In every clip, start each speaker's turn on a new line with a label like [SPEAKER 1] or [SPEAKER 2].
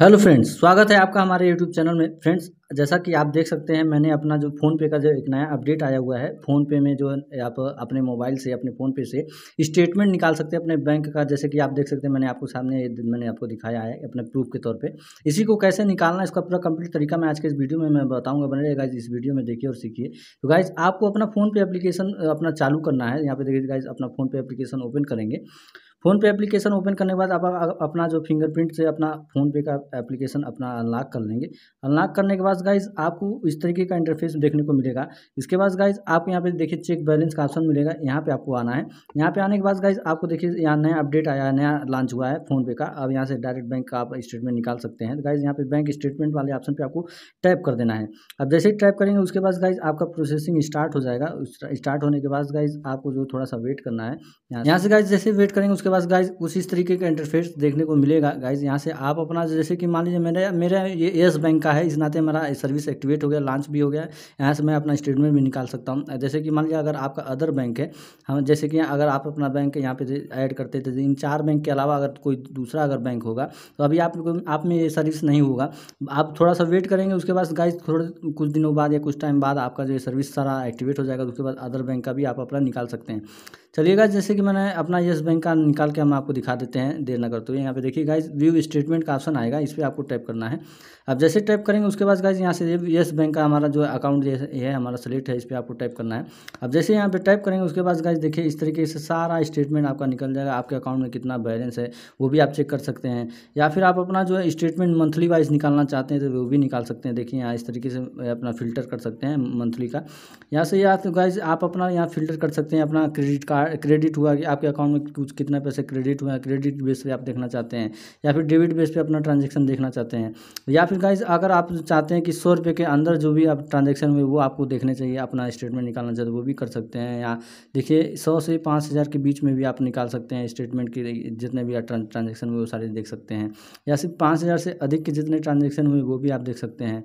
[SPEAKER 1] Hello friends स्वागत है आपका हमारे यूट्यूब चैनल में फ्रेंड्स जैसा कि आप देख सकते हैं मैंने अपना जो फ़ोनपे का जो एक नया अपडेट आया हुआ है फ़ोनपे में जो आप अपने मोबाइल से अपने फ़ोनपे से स्टेटमेंट निकाल सकते हैं अपने बैंक का जैसे कि आप देख सकते हैं मैंने आपको सामने मैंने आपको दिखाया है अपने प्रूफ के तौर पे इसी को कैसे निकालना इसका पूरा कंप्लीट तरीका मैं आज के इस वीडियो में मैं बताऊँगा बने गाइज इस वीडियो में देखिए और सीखिए तो गाइज आपको अपना फ़ोनपे एप्लीकेशन अपना चालू करना है यहाँ पर देखिए गाइज अपना फ़ोनपे एप्लीकेशन ओपन करेंगे फ़ोन पे एप्लीकेशन ओपन करने के बाद आप अपना जो फिंगरप्रिंट से अपना फ़ोन पे का एप्लीकेशन अपना अनलॉक कर लेंगे अनलॉक करने के बाद पास गाइज आपको इस तरीके का इंटरफेस देखने को मिलेगा इसके बाद गाइज आप यहाँ पे देखिए चेक बैलेंस का ऑप्शन मिलेगा यहाँ पे आपको आना है यहाँ पे आने के बाद गाइज आपको देखिए यहाँ नया अपडेट आया नया लॉन्च हुआ है फोन पे का अब यहाँ से डायरेक्ट बैंक का आप स्टेटमेंट निकाल सकते हैं गाइज यहाँ पे बैंक स्टेटमेंट वाले ऑप्शन पर आपको टैप कर देना है अब जैसे ही टैप करेंगे उसके बाद गाइज आपका प्रोसेसिंग स्टार्ट हो जाएगा स्टार्ट होने के बाद गाइज आपको जो थोड़ा सा वेट करना है यहाँ से गाइज जैसे वेट करेंगे उसके बाद गाइज उस इस तरीके का इंटरफेस देखने को मिलेगा गाइज यहाँ से आप अपना जैसे कि मान लीजिए मेरे मेरा ये येस बैंक का है इस नाते मेरा मेरा सर्विस एक्टिवेट हो गया लॉन्च भी हो गया यहाँ से मैं अपना स्टेटमेंट भी निकाल सकता हूँ जैसे कि मान लीजिए अगर आपका अदर बैंक है हम जैसे कि अगर आप अपना बैंक यहाँ पे ऐड करते थे तो इन चार बैंक के अलावा अगर कोई दूसरा अगर बैंक होगा तो अभी आप आप में ये सर्विस नहीं होगा आप थोड़ा सा वेट करेंगे उसके बाद गाइस थोड़े कुछ दिनों बाद या कुछ टाइम बाद आपका जो सर्विस सारा एक्टिवेट हो जाएगा तो उसके बाद अदर बैंक का भी आप अपना निकाल सकते हैं चलिएगा जैसे कि मैंने अपना येस बैंक का निकाल के हम आपको दिखा देते हैं देर ना करते तो। हुए यहाँ पे देखिए गाइज व्यू स्टेटमेंट का ऑप्शन आएगा इस पर आपको टाइप करना है अब जैसे टाइप करेंगे उसके बाद गाइज गाइज यहाँ से येस बैंक का हमारा जो अकाउंट ये है हमारा सेलेक्ट है इस पर आपको टाइप करना है अब जैसे यहाँ पे टाइप करेंगे उसके बाद गाइज देखिए इस तरीके से सारा स्टेटमेंट आपका निकल जाएगा आपके अकाउंट में कितना बैलेंस है वो भी आप चेक कर सकते हैं या फिर आप अपना जो स्टेटमेंट मंथली वाइज निकालना चाहते हैं तो वो भी निकाल सकते हैं देखिए यहाँ इस तरीके से अपना फिल्टर कर सकते हैं मंथली का यहाँ से या तो गाइज आप अपना यहाँ फिल्टर कर सकते हैं अपना क्रेडिट कार्ड क्रेडिट हुआ कि आपके अकाउंट में कुछ कितना पैसे क्रेडिट हुआ क्रेडिट बेस पर आप देखना चाहते हैं या फिर डेबिट बेस पर अपना ट्रांजेक्शन देखना चाहते हैं या फिर गाइज अगर आप चाहते हैं कि सौ रुपये के अंदर जो भी आप ट्रांजेक्शन हुए वो आपको देखने चाहिए अपना स्टेटमेंट निकालना चाहिए वो भी कर सकते हैं या देखिए सौ से पाँच हज़ार के बीच में भी आप निकाल सकते हैं स्टेटमेंट के जितने भी ट्रांजेक्शन हुए वो सारे देख सकते हैं या सिर्फ पाँच हज़ार से अधिक के जितने ट्रांजेक्शन हुए वो भी आप देख सकते हैं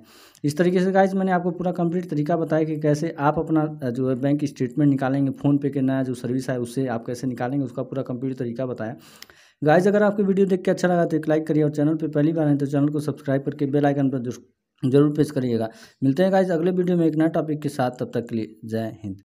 [SPEAKER 1] इस तरीके से गाइज मैंने आपको पूरा कंप्लीट तरीका बताया कि कैसे आप अपना जो है बैंक स्टेटमेंट निकालेंगे फ़ोनपे के नया जो सर्विस है उससे आप कैसे निकालेंगे उसका पूरा कंप्लीट तरीका बताया गाइज अगर आपको वीडियो देख के अच्छा लगा तो एक लाइक करिए और चैनल पर पहली बार है तो चैनल को सब्सक्राइब करके बेल आइकन पर जरूर पेश करिएगा मिलते हैं गाइज अगले वीडियो में एक नए टॉपिक के साथ तब तक के लिए जय हिंद